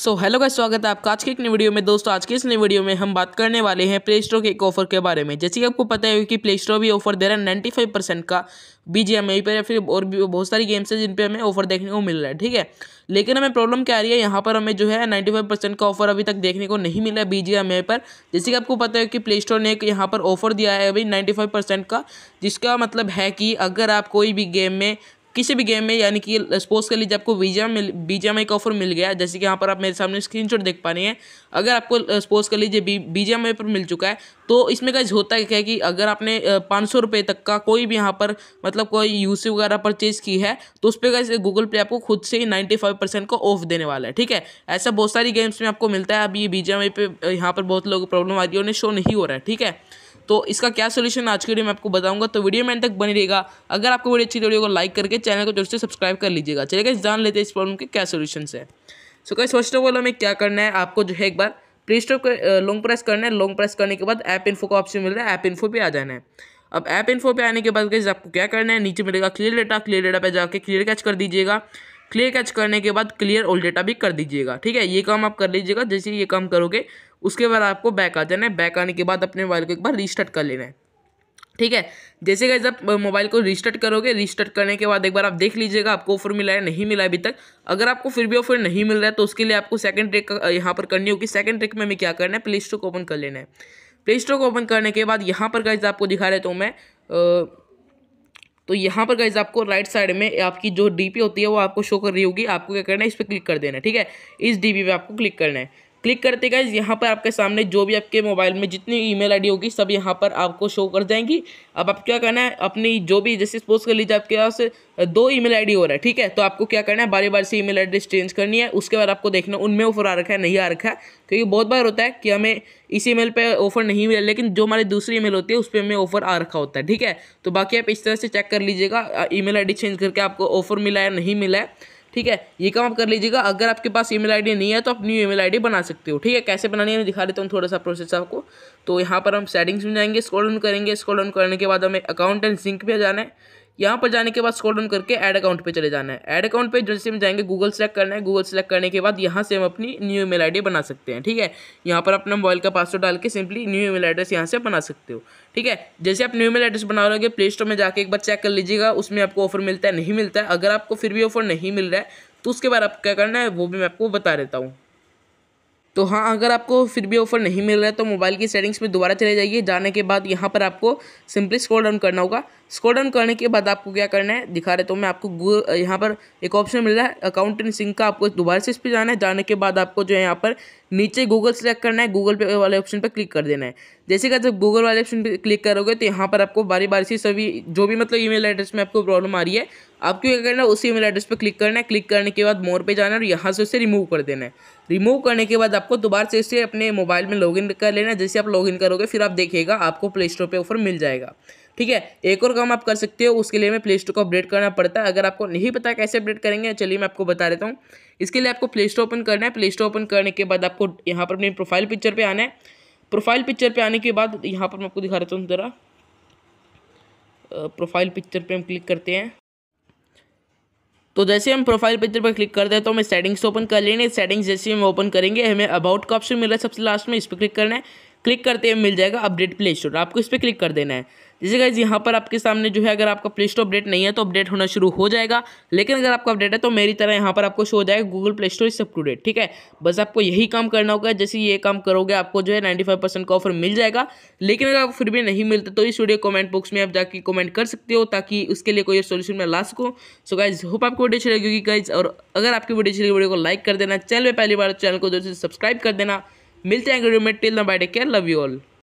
so hello का स्वागत है आपका आज के एक नई वीडियो में दोस्तों आज की इस नई वीडियो में हम बात करने वाले हैं प्ले स्टोर के एक ऑफर के बारे में जैसे कि आपको पता है कि प्ले स्टोर भी ऑफर दे रहा है नाइन्टी फाइव परसेंट का बी जी एम पर या फिर और भी बहुत सारी गेम्स हैं जिन पर हमें ऑफर देखने को मिल रहा है ठीक है लेकिन हमें प्रॉब्लम क्या आ रही है यहाँ पर हमें जो है नाइन्टी फाइव परसेंट का ऑफर अभी तक देखने को नहीं मिला बी जी एम पर जैसे कि आपको पता है कि प्ले स्टोर ने एक यहाँ पर ऑफर दिया है अभी नाइन्टी फाइव परसेंट का जिसका मतलब है कि अगर आप कोई भी गेम में किसी भी गेम में यानी कि सपोज के लिए आपको वीजा मिल वीजा में एक ऑफर मिल गया जैसे कि यहाँ पर आप मेरे सामने स्क्रीनशॉट देख पा रहे हैं अगर आपको सपोज के लिए वीजा में पर मिल चुका है तो इसमें कैसे होता है क्या कि अगर आपने पाँच सौ रुपये तक का कोई भी यहाँ पर मतलब कोई यूसी वगैरह परचेज की है तो उस पर कैसे गूगल पे आपको खुद से ही नाइन्टी फाइव परसेंट को ऑफ देने वाला है ठीक है ऐसा बहुत सारी गेम्स में आपको मिलता है अभी वीजा में पे यहाँ पर बहुत लोग प्रॉब्लम आ रही है उन्हें शो नहीं हो रहा है ठीक है तो इसका क्या सोल्यूशन आज की वीडियो में आपको बताऊंगा तो वीडियो में तक बनी रहेगा अगर आपको वीडियो अच्छी वीडियो को लाइक करके चैनल को जरूर से सब्सक्राइब कर लीजिएगा चलिए जान लेते हैं इस प्रॉब्लम के क्या सोल्यूशन है सो कैसे फर्स्ट ऑफ ऑल हमें क्या करना है आपको जो है एक बार प्ले स्टोर पर लॉन्ग प्रेस करना है लॉन्ग प्रेस करने के बाद ऐप इन्फो का ऑप्शन मिल रहा है ऐप इन्फो पे आ जाना है अब ऐप इन्फो पे आने के बाद कैसे आपको क्या करना है नीचे मिलेगा क्लियर डेटा क्लियर डेटा पे जाके क्लियर कैच कर दीजिएगा क्लियर कैच करने के बाद क्लियर ओल्ड डेटा भी कर दीजिएगा ठीक है ये काम आप कर लीजिएगा जैसे ये काम करोगे उसके बाद आपको बैक आ जाना है बैक आने के बाद अपने मोबाइल को एक बार रिस्टार्ट कर लेना है ठीक है जैसे कि जब मोबाइल को रिस्टार्ट करोगे रिस्टार्ट करने के बाद एक बार आप देख लीजिएगा आपको ऑफर मिला है नहीं मिला अभी तक अगर आपको फिर भी ऑफर नहीं मिल रहा है तो उसके लिए आपको सेकंड ट्रिक यहाँ पर करनी होगी सेकंड ट्रिक में हमें क्या करना है प्ले स्टोर को ओपन कर लेना है प्ले स्टोर को ओपन करने के बाद यहाँ पर गाइज आपको दिखा रहे तो मैं तो यहाँ पर गाइज आपको राइट साइड में आपकी जो डीपी होती है वो आपको शो कर रही होगी आपको क्या करना है इस पर क्लिक कर देना है ठीक है इस डी पे आपको क्लिक करना है क्लिक करते गए यहाँ पर आपके सामने जो भी आपके मोबाइल में जितनी ईमेल आईडी होगी सब यहाँ पर आपको शो कर जाएंगी अब आप क्या करना है अपनी जो भी जैसे सपोज कर लीजिए आपके पास दो ईमेल आईडी हो रहा है ठीक है तो आपको क्या करना है बारी बार से ईमेल एड्रेस चेंज करनी है उसके बाद आपको देखना उनमें ऑफर आ रखा है नहीं आ रखा है क्योंकि बहुत बार होता है कि हमें इस ई मेल ऑफर नहीं मिला लेकिन जो हमारी दूसरी मेल होती है उस पर हमें ऑफर आ रखा होता है ठीक है तो बाकी आप इस तरह से चेक कर लीजिएगा ई मेल चेंज करके आपको ऑफर मिला है नहीं मिला है ठीक है ये काम आप कर लीजिएगा अगर आपके पास ईमेल आईडी नहीं है तो आप न्यू ईमेल आईडी बना सकते हो ठीक है कैसे बनानी है मैं दिखा देता हूँ थोड़ा सा प्रोसेस आपको तो यहाँ पर हम सेटिंग्स में जाएंगे स्कॉल ऑन करेंगे स्कॉल ऑन करने के बाद हमें अकाउंट एंड सिंक पर जाना है यहाँ पर जाने के बाद स्कॉल डाउन करके एड अकाउंट पे चले जाना है ऐड अकाउंट पे जैसे हम जाएंगे गूगल सेलेक्ट करना है गूगल सेलेक्ट करने के बाद यहाँ से हम अपनी न्यू ईमेल आईडी बना सकते हैं ठीक है यहाँ पर अपना मोबाइल का पासवर्ड डाल के सिंपली न्यू ईमेल एड्रेस यहाँ से बना सकते हो ठीक है जैसे आप न्यू ईमेल एड्रेस बना लोगे प्ले स्टोर में जाकर एक बार चेक कर लीजिएगा उसमें आपको ऑफर मिलता है नहीं मिलता है अगर आपको फिर भी ऑफर नहीं मिल रहा है तो उसके बाद आप क्या करना है वो भी मैं आपको बता देता हूँ तो हाँ अगर आपको फिर भी ऑफर नहीं मिल रहा है तो मोबाइल की सेटिंग्स में दोबारा चले जाइए जाने के बाद यहाँ पर आपको सिंपली स्क्रॉल डाउन करना होगा स्क्रॉल डाउन करने के बाद आपको क्या करना है दिखा रहे तो मैं आपको यहाँ पर एक ऑप्शन मिल रहा है अकाउंट एंड का आपको दोबारा से इस पर जाना है जाने के बाद आपको जो है यहाँ पर नीचे गूगल सेलेक्ट करना है गूगल पे वाले ऑप्शन पर क्लिक कर देना है जैसे कि जब गूगल वाले ऑप्शन पर क्लिक करोगे तो यहाँ पर आपको बारी बारी से सभी जो भी मतलब ईमेल एड्रेस में आपको प्रॉब्लम आ रही है आपको क्या करना है उसी ईमेल एड्रेस पर क्लिक करना है क्लिक करने के बाद मोर पे जाना है और यहाँ से उसे रिमूव कर देना है रिमूव करने के बाद आपको दोबारा से इसे अपने मोबाइल में लॉग कर लेना है जैसे आप लॉग करोगे फिर आप देखिएगा आपको प्ले स्टोर पर ऑफर मिल जाएगा ठीक है एक और काम आप कर सकते हो उसके लिए हमें प्ले स्टोर को अपडेट करना पड़ता है अगर आपको नहीं पता कैसे अपडेट करेंगे चलिए मैं आपको बता देता हूँ इसके लिए आपको प्ले स्टोर ओपन करना है प्ले स्टोर ओपन करने के बाद आपको यहाँ पर अपनी प्रोफाइल पिक्चर पर आना है प्रोफाइल पिक्चर पर आने के बाद यहाँ पर मैं आपको दिखा देता हूँ ज़रा प्रोफाइल पिक्चर पर हम क्लिक करते हैं तो जैसे हम प्रोफाइल पिक्चर पर क्लिक कर देते तो हमें सेटिंग्स ओपन कर लेंगे सेटिंग्स जैसे हम ओपन करेंगे हमें अबाउट का ऑप्शन मिल रहा है सबसे लास्ट में इस पर क्लिक करना है क्लिक करते हैं मिल जाएगा अपडेट प्ले स्टोर आपको इस पर क्लिक कर देना है जैसे गाइज यहाँ पर आपके सामने जो है अगर आपका प्ले स्टोर अपडेट नहीं है तो अपडेट होना शुरू हो जाएगा लेकिन अगर आपका अपडेट है तो मेरी तरह यहाँ पर आपको शो हो जाएगा गूगल प्ले स्टोर इस अपडेट ठीक है बस आपको यही काम करना होगा जैसे ये काम करोगे आपको जो है नाइन्टी फाइव परसेंट का ऑफर मिल जाएगा लेकिन अगर आपको फिर भी नहीं मिलता तो इस वीडियो कमेंट बॉक्स में आप जाके कमेंट कर सकते हो ताकि उसके लिए कोई सोल्यूशन मैं ला सकूँ सो गाइज होप आपको वीडियो अच्छी लगेगी गाइज और अगर आपकी वीडियो अच्छी वीडियो को लाइक कर देना चैनल में पहली बार चैनल तो को जो सब्सक्राइब कर देना मिलते हैं वीडियो में टिल ना bye take care love you all